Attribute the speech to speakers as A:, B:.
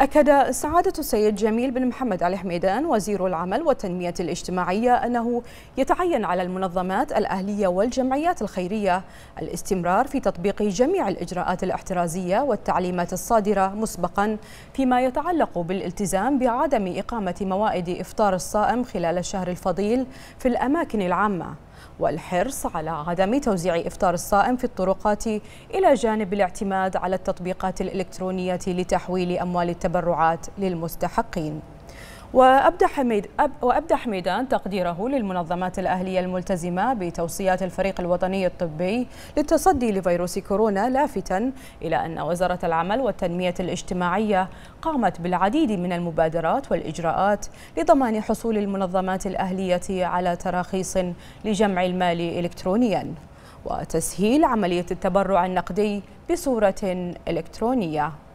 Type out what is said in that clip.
A: أكد سعادة السيد جميل بن محمد علي حميدان وزير العمل والتنمية
B: الاجتماعية أنه يتعين على المنظمات الأهلية والجمعيات الخيرية الاستمرار في تطبيق جميع الإجراءات الاحترازية والتعليمات الصادرة مسبقا فيما يتعلق بالالتزام بعدم إقامة موائد إفطار الصائم خلال الشهر الفضيل في الأماكن العامة والحرص على عدم توزيع إفطار الصائم في الطرقات إلى جانب الاعتماد على التطبيقات الإلكترونية لتحويل أموال التبرعات للمستحقين وأبدى حميد أب وأبدى حميدان تقديره للمنظمات الأهلية الملتزمة بتوصيات الفريق الوطني الطبي للتصدي لفيروس كورونا لافتا إلى أن وزارة العمل والتنمية الاجتماعية قامت بالعديد من المبادرات والإجراءات لضمان حصول المنظمات الأهلية على تراخيص لجمع المال إلكترونياً وتسهيل
A: عملية التبرع النقدي بصورة إلكترونية